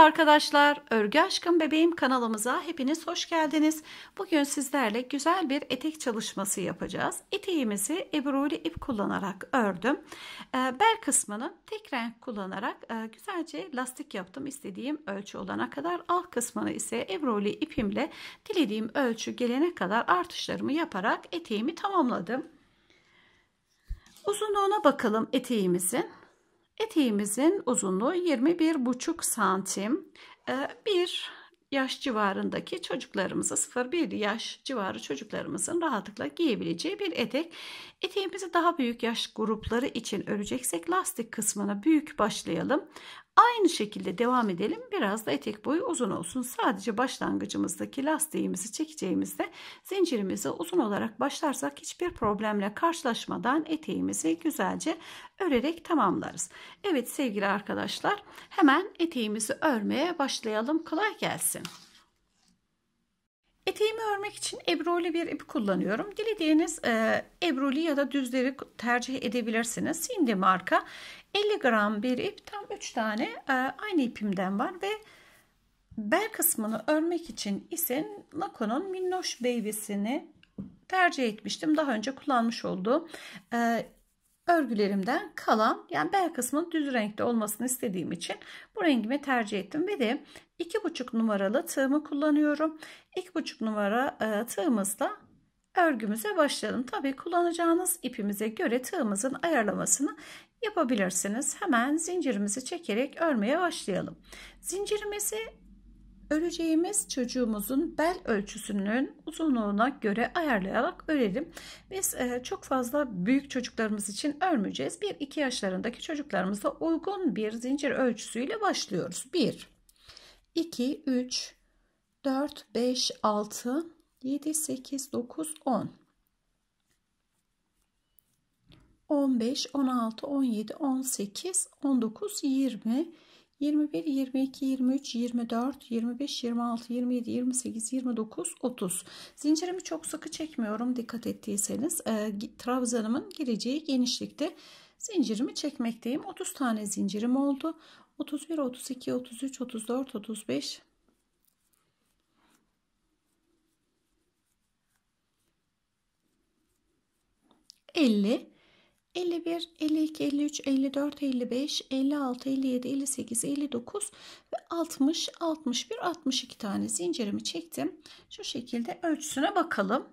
Merhaba arkadaşlar, Örgü Aşkım Bebeğim kanalımıza hepiniz hoş geldiniz. Bugün sizlerle güzel bir etek çalışması yapacağız. Eteğimizi ebruli ip kullanarak ördüm. Ee, bel kısmını tek renk kullanarak e, güzelce lastik yaptım istediğim ölçü olana kadar. Alt kısmını ise ebruli ipimle dilediğim ölçü gelene kadar artışlarımı yaparak eteğimi tamamladım. Uzunluğuna bakalım eteğimizin. Eteğimizin uzunluğu 21,5 santim. Ee, bir yaş civarındaki çocuklarımızı 0-1 yaş civarı çocuklarımızın rahatlıkla giyebileceği bir etek. Eteğimizi daha büyük yaş grupları için öreceksek lastik kısmına büyük başlayalım. Aynı şekilde devam edelim. Biraz da etek boyu uzun olsun. Sadece başlangıcımızdaki lastiğimizi çekeceğimizde zincirimizi uzun olarak başlarsak hiçbir problemle karşılaşmadan eteğimizi güzelce örerek tamamlarız. Evet sevgili arkadaşlar hemen eteğimizi örmeye başlayalım. Kolay gelsin. Eteğimi örmek için ebrolü bir ip kullanıyorum. Dilediğiniz e, ebroli ya da düzleri tercih edebilirsiniz. Sindi marka 50 gram bir ip tam 3 tane e, aynı ipimden var ve bel kısmını örmek için ise Laco'nun Minnoş Baby'sini tercih etmiştim. Daha önce kullanmış olduğum e, örgülerimden kalan yani bel kısmının düz renkte olmasını istediğim için bu rengimi tercih ettim ve de iki buçuk numaralı tığımı kullanıyorum. İki buçuk numara e, tığımızla örgümüze başlayalım. Tabii kullanacağınız ipimize göre tığımızın ayarlamasını yapabilirsiniz. Hemen zincirimizi çekerek örmeye başlayalım. Zincirimizi Öreceğimiz çocuğumuzun bel ölçüsünün uzunluğuna göre ayarlayarak örelim. Biz e, çok fazla büyük çocuklarımız için örmeyeceğiz. 1-2 yaşlarındaki çocuklarımızda uygun bir zincir ölçüsüyle başlıyoruz. 1, 2, 3, 4, 5, 6, 7, 8, 9, 10. 15, 16, 17, 18, 19, 20, 21, 22, 23, 24, 25, 26, 27, 28, 29, 30. Zincirimi çok sıkı çekmiyorum dikkat ettiyseniz. E, trabzanımın gireceği genişlikte zincirimi çekmekteyim. 30 tane zincirim oldu. 31, 32, 33, 34, 35, 50 51, 52, 53, 54, 55, 56, 57, 58, 59 ve 60, 61, 62 tane zincirimi çektim. Şu şekilde ölçüsüne bakalım.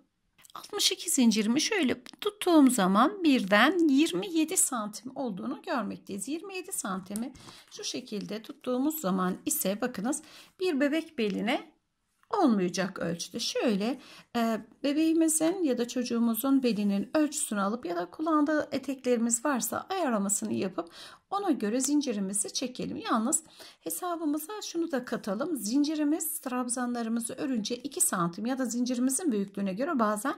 62 zincirimi şöyle tuttuğum zaman birden 27 santim olduğunu görmekteyiz. 27 santimi şu şekilde tuttuğumuz zaman ise bakınız bir bebek beline olmayacak ölçüde. Şöyle e, bebeğimizin ya da çocuğumuzun belinin ölçüsünü alıp ya da kullandığı eteklerimiz varsa ayarlamasını yapıp ona göre zincirimizi çekelim. Yalnız hesabımıza şunu da katalım. Zincirimiz trabzanlarımızı örünce 2 santim ya da zincirimizin büyüklüğüne göre bazen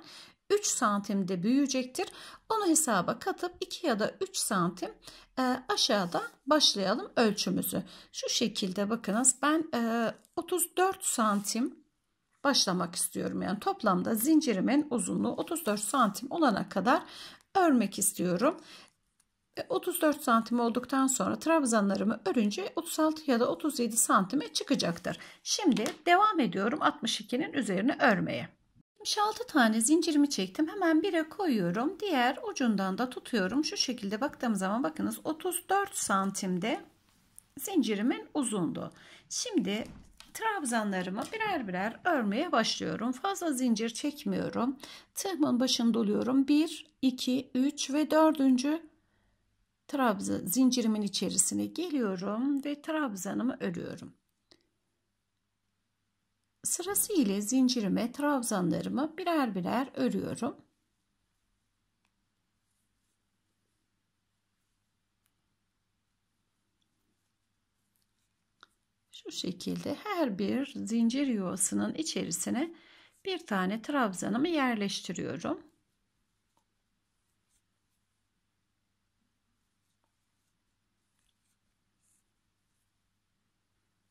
3 santimde büyüyecektir. Onu hesaba katıp 2 ya da 3 santim e, aşağıda başlayalım ölçümüzü. Şu şekilde bakınız ben 34 e, santim başlamak istiyorum. Yani toplamda zincirimin uzunluğu 34 santim olana kadar örmek istiyorum. 34 e, santim olduktan sonra trabzanlarımı örünce 36 ya da 37 santime çıkacaktır. Şimdi devam ediyorum 62'nin üzerine örmeye. 6 tane zincirimi çektim. Hemen bire koyuyorum. Diğer ucundan da tutuyorum. Şu şekilde baktığım zaman bakınız 34 santimde zincirimin uzundu. Şimdi trabzanlarımı birer birer örmeye başlıyorum. Fazla zincir çekmiyorum. Tığımın başını doluyorum. 1, 2, 3 ve 4. trabzan zincirimin içerisine geliyorum ve trabzanımı örüyorum. Sırası ile zincirime trabzanlarımı birer birer örüyorum. Şu şekilde her bir zincir yuvasının içerisine bir tane trabzanımı yerleştiriyorum.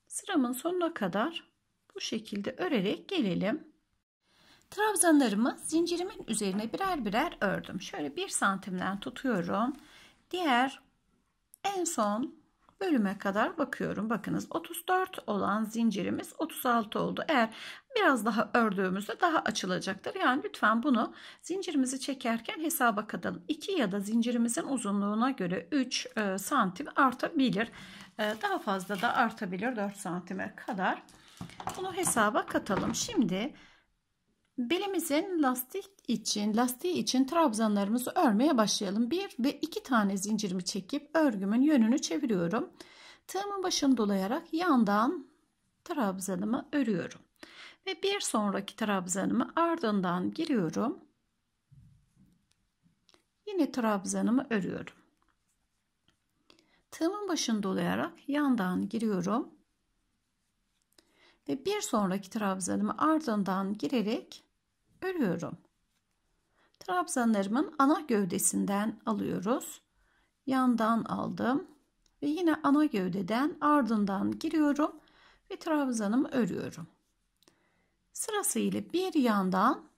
Sıramın sonuna kadar bu şekilde örerek gelelim. Trabzanlarımı zincirimin üzerine birer birer ördüm. Şöyle bir santimden tutuyorum. Diğer en son bölüme kadar bakıyorum. Bakınız 34 olan zincirimiz 36 oldu. Eğer biraz daha ördüğümüzde daha açılacaktır. Yani lütfen bunu zincirimizi çekerken hesaba katalım. 2 ya da zincirimizin uzunluğuna göre 3 e, santim artabilir. E, daha fazla da artabilir 4 santime kadar. Bunu hesaba katalım. Şimdi belimizin lastik için, lastiği için trabzanlarımızı örmeye başlayalım. Bir ve iki tane zincirimi çekip örgümün yönünü çeviriyorum. Tığımın başını dolayarak yandan trabzanımı örüyorum. Ve bir sonraki trabzanımı ardından giriyorum. Yine trabzanımı örüyorum. Tığımın başını dolayarak yandan giriyorum ve bir sonraki trabzanımı ardından girerek örüyorum. Trabzanlarımın ana gövdesinden alıyoruz. Yandan aldım ve yine ana gövdeden ardından giriyorum ve trabzanımı örüyorum. Sırasıyla bir yandan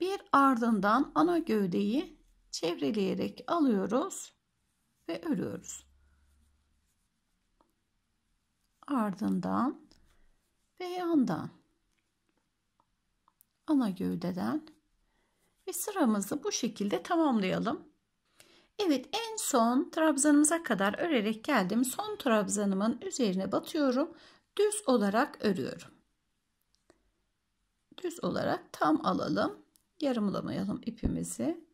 bir ardından ana gövdeyi çevreleyerek alıyoruz ve örüyoruz. Ardından ve yandan ana gövdeden ve sıramızı bu şekilde tamamlayalım. Evet en son trabzanımıza kadar örerek geldim. Son trabzanımın üzerine batıyorum. Düz olarak örüyorum. Düz olarak tam alalım. Yarımlamayalım ipimizi.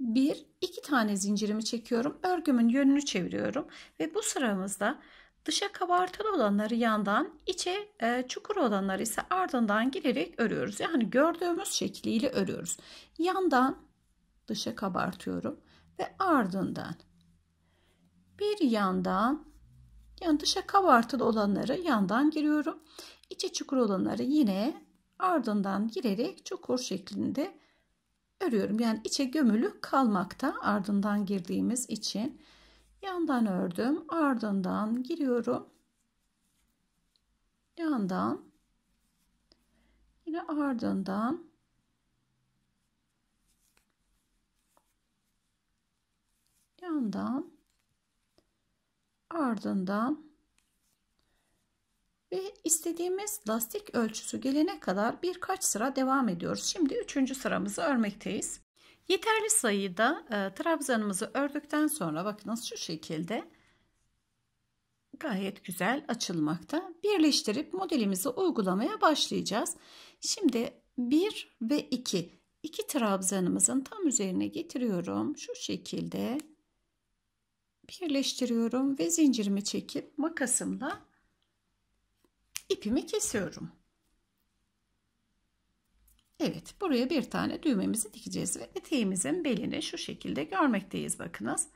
Bir, iki tane zincirimi çekiyorum. Örgümün yönünü çeviriyorum. Ve bu sıramızda Dışa kabartılı olanları yandan, içe e, çukur olanları ise ardından girerek örüyoruz. Yani gördüğümüz şekliyle örüyoruz. Yandan dışa kabartıyorum ve ardından bir yandan yani dışa kabartılı olanları yandan giriyorum. İçe çukur olanları yine ardından girerek çukur şeklinde örüyorum. Yani içe gömülü kalmakta ardından girdiğimiz için. Yandan ördüm. Ardından giriyorum. Yandan. Yine ardından. Yandan. Ardından. Ve istediğimiz lastik ölçüsü gelene kadar birkaç sıra devam ediyoruz. Şimdi üçüncü sıramızı örmekteyiz. Yeterli sayıda e, trabzanımızı ördükten sonra bakınız şu şekilde gayet güzel açılmakta. Birleştirip modelimizi uygulamaya başlayacağız. Şimdi 1 ve 2 iki trabzanımızın tam üzerine getiriyorum. Şu şekilde birleştiriyorum ve zincirimi çekip makasımla ipimi kesiyorum. Evet buraya bir tane düğmemizi dikeceğiz ve eteğimizin belini şu şekilde görmekteyiz bakınız.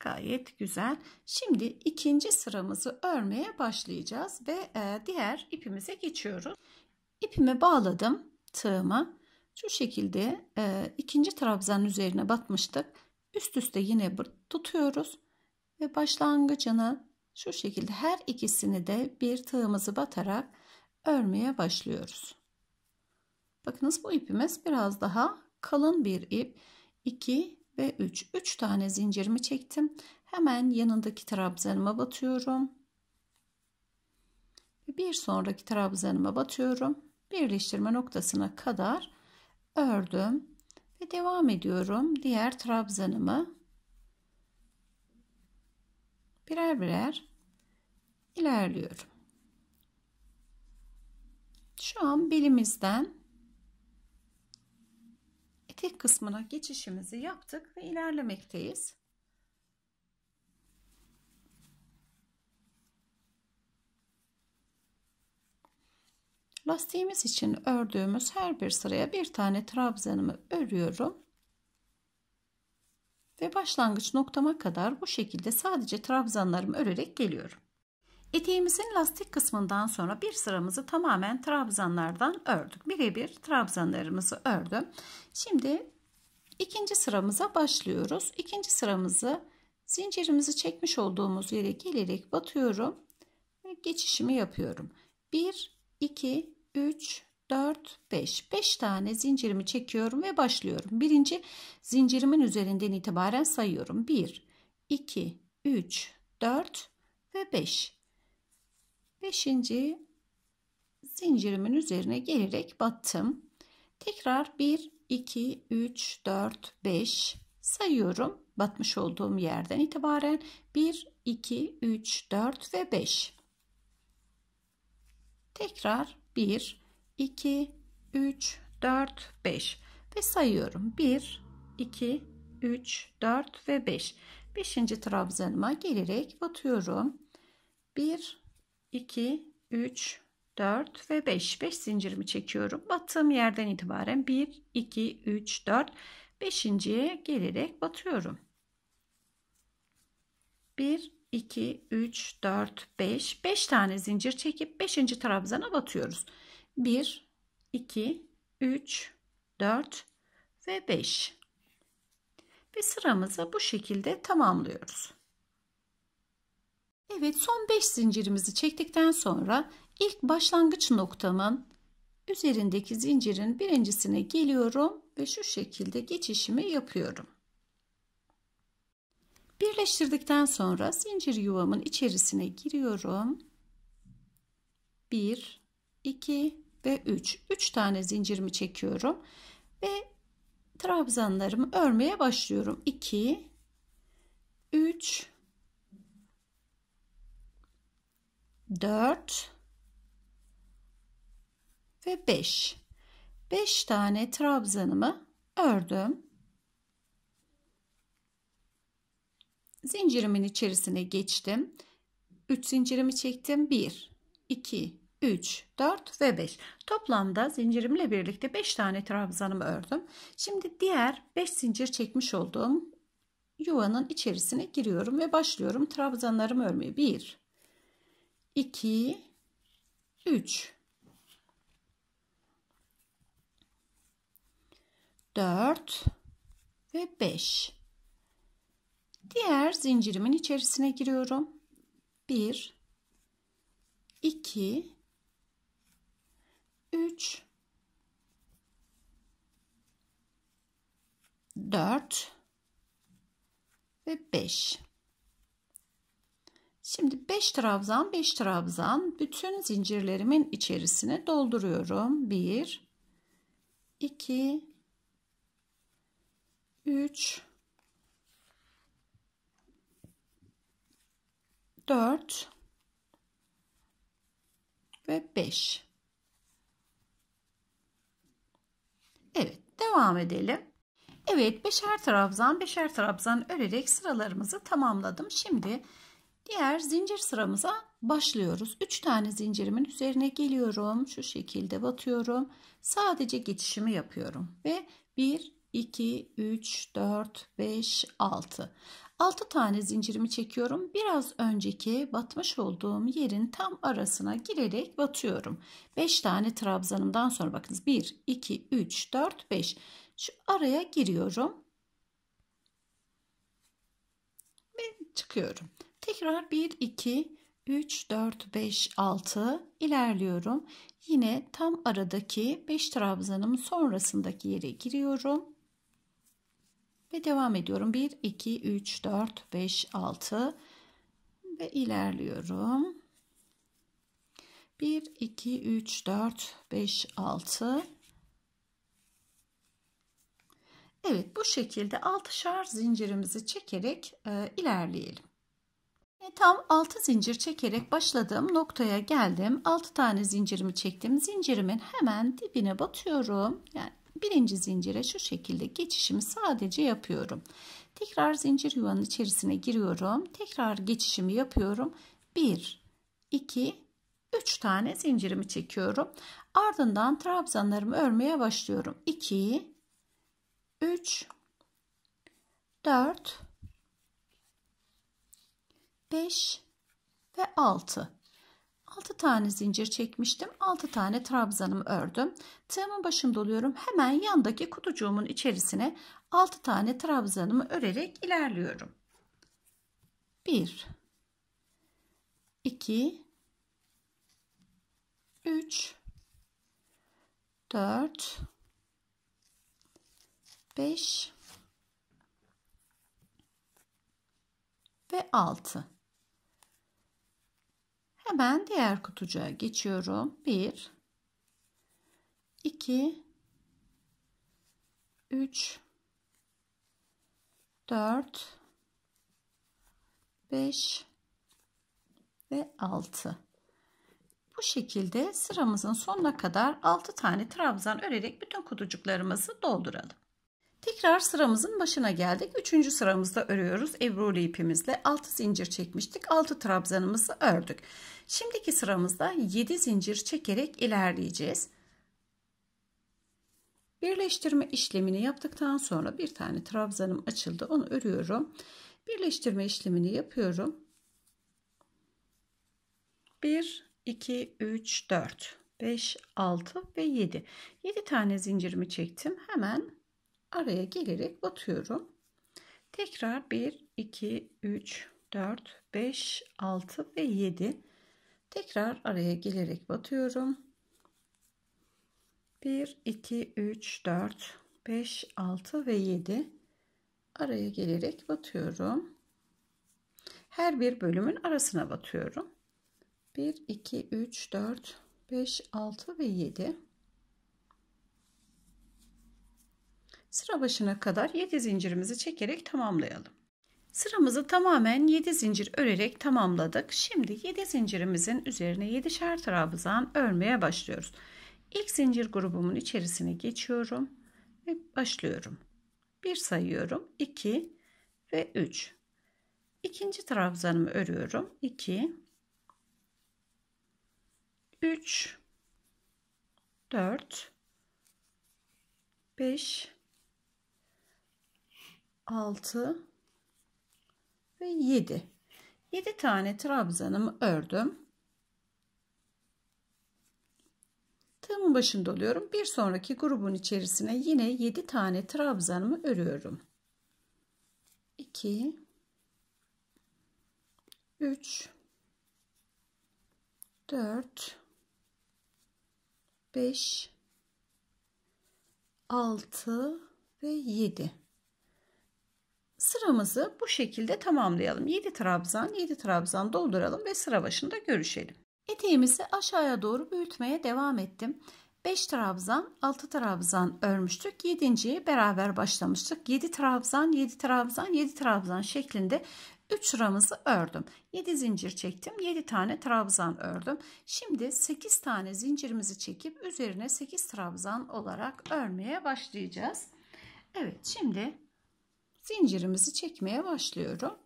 Gayet güzel. Şimdi ikinci sıramızı örmeye başlayacağız ve e, diğer ipimize geçiyoruz. İpimi bağladım tığıma. Şu şekilde e, ikinci trabzanın üzerine batmıştık. Üst üste yine tutuyoruz ve başlangıcını şu şekilde her ikisini de bir tığımızı batarak örmeye başlıyoruz. Bakınız bu ipimiz biraz daha kalın bir ip. 2 ve 3. 3 tane zincirimi çektim. Hemen yanındaki trabzanıma batıyorum. Bir sonraki trabzanıma batıyorum. Birleştirme noktasına kadar ördüm ve devam ediyorum. Diğer trabzanımı birer birer ilerliyorum. Şu an belimizden tek kısmına geçişimizi yaptık ve ilerlemekteyiz. Lastiğimiz için ördüğümüz her bir sıraya bir tane trabzanımı örüyorum. Ve başlangıç noktama kadar bu şekilde sadece trabzanlarımı örerek geliyorum. Eteğimizin lastik kısmından sonra bir sıramızı tamamen trabzanlardan ördük. Birebir trabzanlarımızı ördüm. Şimdi ikinci sıramıza başlıyoruz. İkinci sıramızı zincirimizi çekmiş olduğumuz yere gelerek batıyorum ve geçişimi yapıyorum. 1, 2, 3, 4, 5. 5 tane zincirimi çekiyorum ve başlıyorum. Birinci zincirimin üzerinden itibaren sayıyorum. 1, 2, 3, 4 ve 5. Beşinci zincirimin üzerine gelerek battım. Tekrar 1, 2, 3, 4, 5 sayıyorum. Batmış olduğum yerden itibaren 1, 2, 3, 4 ve 5. Tekrar 1, 2, 3, 4, 5 ve sayıyorum. 1, 2, 3, 4 ve 5. Beşinci trabzanıma gelerek batıyorum. 1, 2, 3, 4 ve 5. 5 zincirimi çekiyorum. Battığım yerden itibaren 1, 2, 3, 4, 5.ye gelerek batıyorum. 1, 2, 3, 4, 5. 5 tane zincir çekip 5. trabzana batıyoruz. 1, 2, 3, 4 ve 5. Ve sıramızı bu şekilde tamamlıyoruz. Evet son 5 zincirimizi çektikten sonra ilk başlangıç noktamın üzerindeki zincirin birincisine geliyorum ve şu şekilde geçişimi yapıyorum. Birleştirdikten sonra zincir yuvamın içerisine giriyorum. 1, 2 ve 3. 3 tane zincirimi çekiyorum ve trabzanlarımı örmeye başlıyorum. 2, 3, 4 ve 5. 5 tane trabzanımı ördüm. Zincirimin içerisine geçtim. 3 zincirimi çektim. 1, 2, 3, 4 ve 5. Toplamda zincirimle birlikte 5 tane trabzanımı ördüm. Şimdi diğer 5 zincir çekmiş olduğum yuvanın içerisine giriyorum ve başlıyorum trabzanlarımı örmeye. 1, 2 3 4 ve 5 diğer zincirimin içerisine giriyorum 1 2 3 4 ve 5 Şimdi 5 trabzan 5 trabzan bütün zincirlerimin içerisine dolduruyorum. 1 2 3 4 ve 5 Evet devam edelim. Evet beşer trabzan beşer trabzan örerek sıralarımızı tamamladım. Şimdi Diğer zincir sıramıza başlıyoruz. 3 tane zincirimin üzerine geliyorum. Şu şekilde batıyorum. Sadece geçişimi yapıyorum. Ve 1, 2, 3, 4, 5, 6. 6 tane zincirimi çekiyorum. Biraz önceki batmış olduğum yerin tam arasına girerek batıyorum. 5 tane trabzanımdan sonra bakınız 1, 2, 3, 4, 5. Şu araya giriyorum. Ve çıkıyorum. Tekrar 1, 2, 3, 4, 5, 6 ilerliyorum. Yine tam aradaki 5 trabzanım sonrasındaki yere giriyorum. Ve devam ediyorum. 1, 2, 3, 4, 5, 6 ve ilerliyorum. 1, 2, 3, 4, 5, 6. Evet bu şekilde 6'şar zincirimizi çekerek e, ilerleyelim. Ve tam 6 zincir çekerek başladığım noktaya geldim. 6 tane zincirimi çektim. Zincirimin hemen dibine batıyorum. Yani birinci zincire şu şekilde geçişimi sadece yapıyorum. Tekrar zincir yuvanın içerisine giriyorum. Tekrar geçişimi yapıyorum. 1, 2, 3 tane zincirimi çekiyorum. Ardından trabzanlarımı örmeye başlıyorum. 2, 3, 4, 5 ve 6. 6 tane zincir çekmiştim. 6 tane trabzanımı ördüm. Tığımın başında oluyorum. Hemen yandaki kutucuğumun içerisine 6 tane trabzanımı örerek ilerliyorum. 1 2 3 4 5 ve 6 Hemen diğer kutucuğa geçiyorum. 1 2 3 4 5 ve 6 bu şekilde sıramızın sonuna kadar 6 tane trabzan örerek bütün kutucuklarımızı dolduralım. Tekrar sıramızın başına geldik. Üçüncü sıramızda örüyoruz. Ebruli ipimizle 6 zincir çekmiştik. 6 trabzanımızı ördük. Şimdiki sıramızda 7 zincir çekerek ilerleyeceğiz. Birleştirme işlemini yaptıktan sonra bir tane trabzanım açıldı. Onu örüyorum. Birleştirme işlemini yapıyorum. 1, 2, 3, 4, 5, 6 ve 7. 7 tane zincirimi çektim. Hemen araya gelerek batıyorum. Tekrar 1, 2, 3, 4, 5, 6 ve 7. Tekrar araya gelerek batıyorum. 1, 2, 3, 4, 5, 6 ve 7. Araya gelerek batıyorum. Her bir bölümün arasına batıyorum. 1, 2, 3, 4, 5, 6 ve 7. sıra başına kadar 7 zincirimizi çekerek tamamlayalım. Sıramızı tamamen 7 zincir örerek tamamladık. Şimdi 7 zincirimizin üzerine 7'şer trabzan örmeye başlıyoruz. İlk zincir grubumun içerisine geçiyorum ve başlıyorum. 1 sayıyorum. 2 ve 3. İkinci trabzanımı örüyorum. 2 3 4 5 6 ve 7. 7 tane trabzanımı ördüm. Tığımın başında oluyorum. Bir sonraki grubun içerisine yine 7 tane trabzanımı örüyorum. 2 3 4 5 6 ve 7 Sıramızı bu şekilde tamamlayalım. 7 trabzan, 7 trabzan dolduralım ve sıra başında görüşelim. Eteğimizi aşağıya doğru büyütmeye devam ettim. 5 trabzan, 6 trabzan örmüştük. 7.yi beraber başlamıştık. 7 trabzan, 7 trabzan, 7 trabzan şeklinde 3 sıramızı ördüm. 7 zincir çektim. 7 tane trabzan ördüm. Şimdi 8 tane zincirimizi çekip üzerine 8 trabzan olarak örmeye başlayacağız. Evet şimdi zincirimizi çekmeye başlıyorum.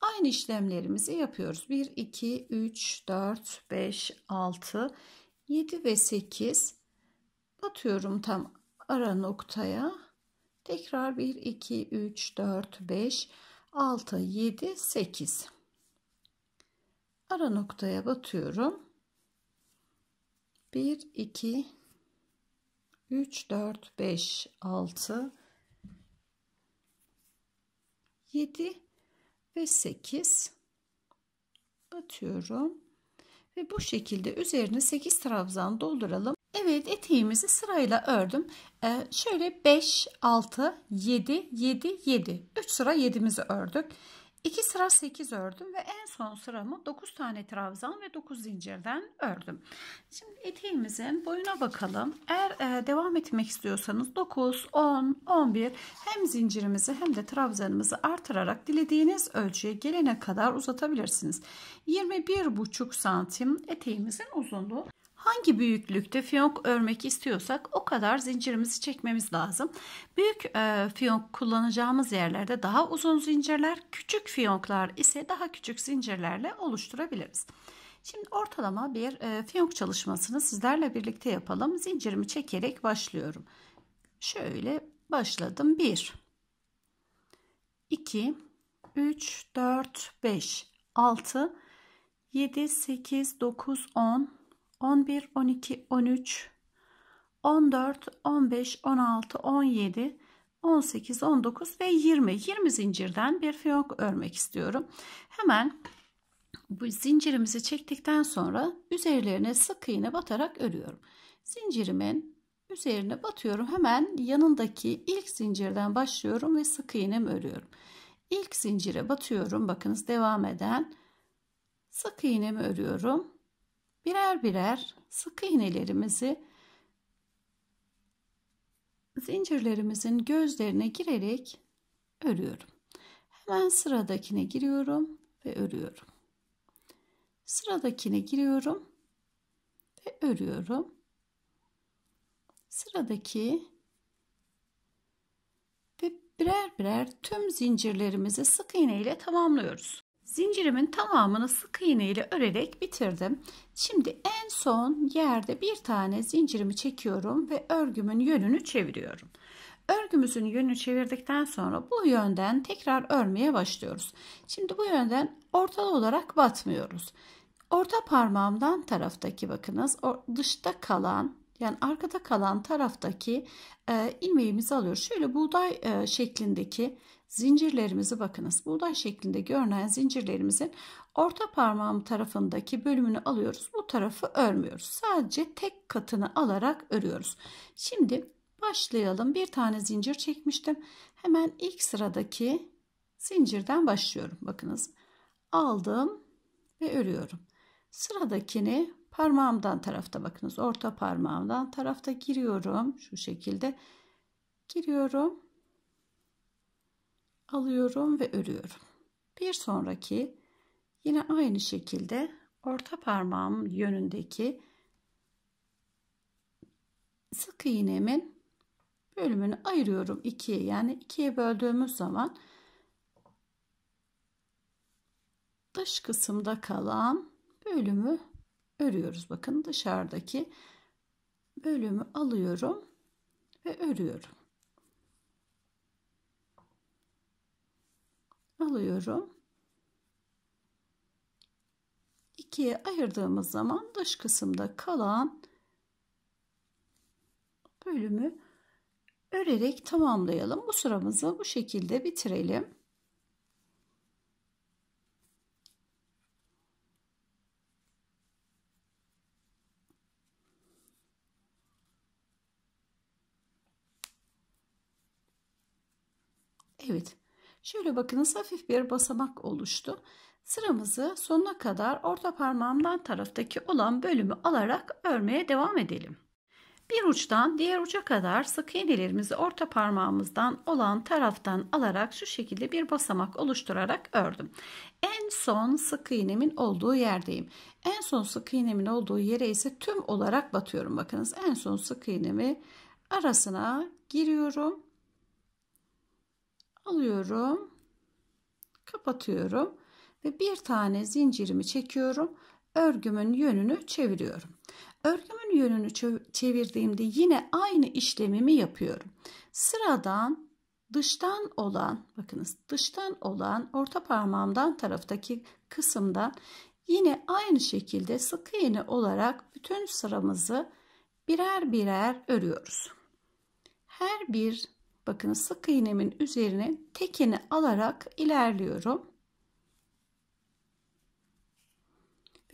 Aynı işlemlerimizi yapıyoruz. 1, 2, 3, 4, 5, 6, 7 ve 8 batıyorum tam ara noktaya. Tekrar 1, 2, 3, 4, 5, 6, 7, 8. Ara noktaya batıyorum. 1, 2, 3, 4, 5, 6, 7. 7 ve 8 batıyorum. Ve bu şekilde üzerine 8 trabzan dolduralım. Evet eteğimizi sırayla ördüm. Ee, şöyle 5, 6, 7, 7, 7. 3 sıra 7'mizi ördük. 2 sıra 8 ördüm ve en son sıramı 9 tane trabzan ve 9 zincirden ördüm. Şimdi eteğimizin boyuna bakalım. Eğer e, devam etmek istiyorsanız 9, 10, 11 hem zincirimizi hem de trabzanımızı artırarak dilediğiniz ölçüye gelene kadar uzatabilirsiniz. 21,5 santim eteğimizin uzunluğu hangi büyüklükte fiyonk örmek istiyorsak o kadar zincirimizi çekmemiz lazım. Büyük e, fiyonk kullanacağımız yerlerde daha uzun zincirler, küçük fiyonklar ise daha küçük zincirlerle oluşturabiliriz. Şimdi ortalama bir e, fiyonk çalışmasını sizlerle birlikte yapalım. Zincirimi çekerek başlıyorum. Şöyle başladım. 1 2 3 4 5 6 7 8 9 10 11, 12, 13, 14, 15, 16, 17, 18, 19 ve 20. 20 zincirden bir fiyonk örmek istiyorum. Hemen bu zincirimizi çektikten sonra üzerlerine sık iğne batarak örüyorum. Zincirimin üzerine batıyorum. Hemen yanındaki ilk zincirden başlıyorum ve sık iğnemi örüyorum. İlk zincire batıyorum. Bakınız devam eden sık iğnemi örüyorum birer birer sık iğnelerimizi zincirlerimizin gözlerine girerek örüyorum. Hemen sıradakine giriyorum ve örüyorum. Sıradakine giriyorum ve örüyorum. Sıradaki ve birer birer tüm zincirlerimizi sık iğne ile tamamlıyoruz. Zincirimin tamamını sık iğne ile örerek bitirdim. Şimdi en son yerde bir tane zincirimi çekiyorum ve örgümün yönünü çeviriyorum. Örgümüzün yönünü çevirdikten sonra bu yönden tekrar örmeye başlıyoruz. Şimdi bu yönden ortalı olarak batmıyoruz. Orta parmağımdan taraftaki bakınız dışta kalan yani arkada kalan taraftaki e, ilmeğimizi alıyoruz. Şöyle buğday e, şeklindeki zincirlerimizi bakınız. Buğday şeklinde görünen zincirlerimizin orta parmağım tarafındaki bölümünü alıyoruz. Bu tarafı örmüyoruz. Sadece tek katını alarak örüyoruz. Şimdi başlayalım. Bir tane zincir çekmiştim. Hemen ilk sıradaki zincirden başlıyorum. Bakınız aldım ve örüyorum. Sıradakini parmağımdan tarafta bakınız orta parmağımdan tarafta giriyorum şu şekilde giriyorum alıyorum ve örüyorum. Bir sonraki yine aynı şekilde orta parmağım yönündeki sık iğnemin bölümünü ayırıyorum ikiye. Yani ikiye böldüğümüz zaman dış kısımda kalan bölümü örüyoruz. Bakın dışarıdaki bölümü alıyorum ve örüyorum. alıyorum. İkiye ayırdığımız zaman dış kısımda kalan bölümü örerek tamamlayalım. Bu sıramızı bu şekilde bitirelim. Evet. Şöyle bakınız hafif bir basamak oluştu. Sıramızı sonuna kadar orta parmağımdan taraftaki olan bölümü alarak örmeye devam edelim. Bir uçtan diğer uca kadar sık iğnelerimizi orta parmağımızdan olan taraftan alarak şu şekilde bir basamak oluşturarak ördüm. En son sık iğnemin olduğu yerdeyim. En son sık iğnemin olduğu yere ise tüm olarak batıyorum. Bakınız en son sık iğnemi arasına giriyorum alıyorum kapatıyorum ve bir tane zincirimi çekiyorum örgümün yönünü çeviriyorum örgümün yönünü çevirdiğimde yine aynı işlemimi yapıyorum sıradan dıştan olan bakınız dıştan olan orta parmağımdan taraftaki kısımdan yine aynı şekilde sık iğne olarak bütün sıramızı birer birer örüyoruz her bir Bakın sık iğnemin üzerine tekini alarak ilerliyorum.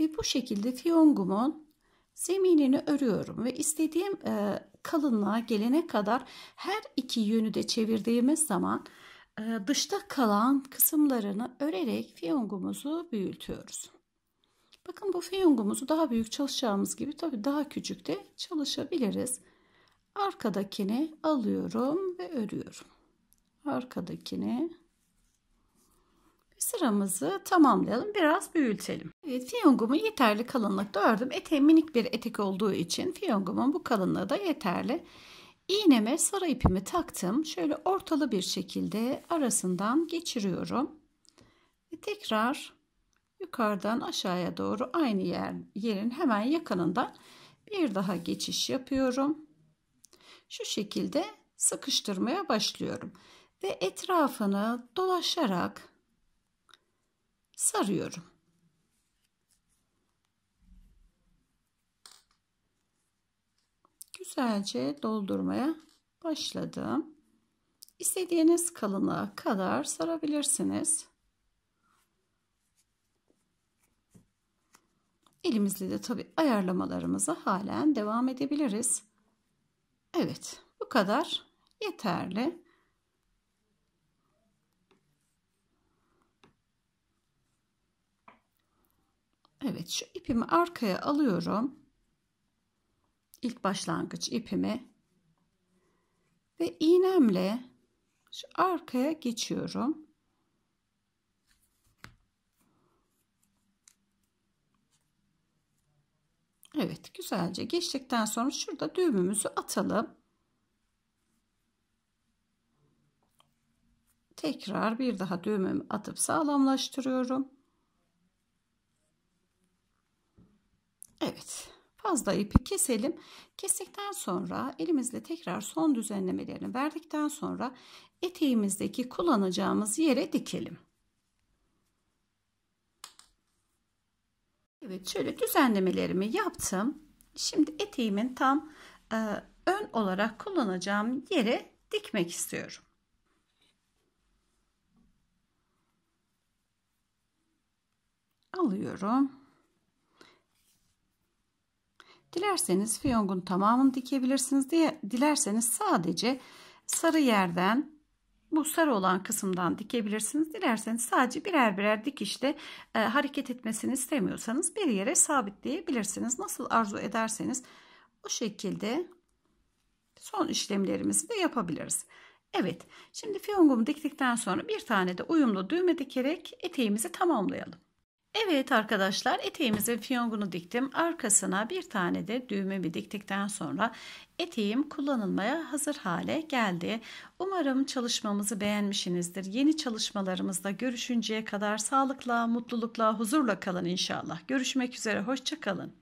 Ve bu şekilde fiyongumun zeminini örüyorum ve istediğim e, kalınlığa gelene kadar her iki yönü de çevirdiğimiz zaman e, dışta kalan kısımlarını örerek fiyongumuzu büyütüyoruz. Bakın bu fiyongumuzu daha büyük çalışacağımız gibi tabii daha küçük de çalışabiliriz arkadakini alıyorum ve örüyorum arkadakini sıramızı tamamlayalım biraz büyütelim evet, fiyongumu yeterli kalınlıkta ördüm eteğim minik bir etek olduğu için fiyongumun bu kalınlığı da yeterli iğneme sarı ipimi taktım şöyle ortalı bir şekilde arasından geçiriyorum ve tekrar yukarıdan aşağıya doğru aynı yer, yerin hemen yakınında bir daha geçiş yapıyorum şu şekilde sıkıştırmaya başlıyorum. Ve etrafını dolaşarak sarıyorum. Güzelce doldurmaya başladım. İstediğiniz kalınlığa kadar sarabilirsiniz. Elimizle de tabi ayarlamalarımıza halen devam edebiliriz. Evet bu kadar yeterli. Evet şu ipimi arkaya alıyorum. İlk başlangıç ipimi ve iğnemle şu arkaya geçiyorum. Evet güzelce geçtikten sonra şurada düğümümüzü atalım. Tekrar bir daha düğümümü atıp sağlamlaştırıyorum. Evet fazla ipi keselim. Kestikten sonra elimizle tekrar son düzenlemelerini verdikten sonra eteğimizdeki kullanacağımız yere dikelim. Evet şöyle düzenlemelerimi yaptım. Şimdi eteğimin tam e, ön olarak kullanacağım yere dikmek istiyorum. Alıyorum. Dilerseniz fiyongun tamamını dikebilirsiniz diye dilerseniz sadece sarı yerden bu sarı olan kısımdan dikebilirsiniz. Dilerseniz sadece birer birer dikişte e, hareket etmesini istemiyorsanız bir yere sabitleyebilirsiniz. Nasıl arzu ederseniz o şekilde son işlemlerimizi de yapabiliriz. Evet şimdi fiyongumu diktikten sonra bir tane de uyumlu düğme dikerek eteğimizi tamamlayalım. Evet arkadaşlar eteğimizin fiyongunu diktim. Arkasına bir tane de düğmemi diktikten sonra eteğim kullanılmaya hazır hale geldi. Umarım çalışmamızı beğenmişsinizdir. Yeni çalışmalarımızda görüşünceye kadar sağlıkla, mutlulukla, huzurla kalın inşallah. Görüşmek üzere, hoşçakalın.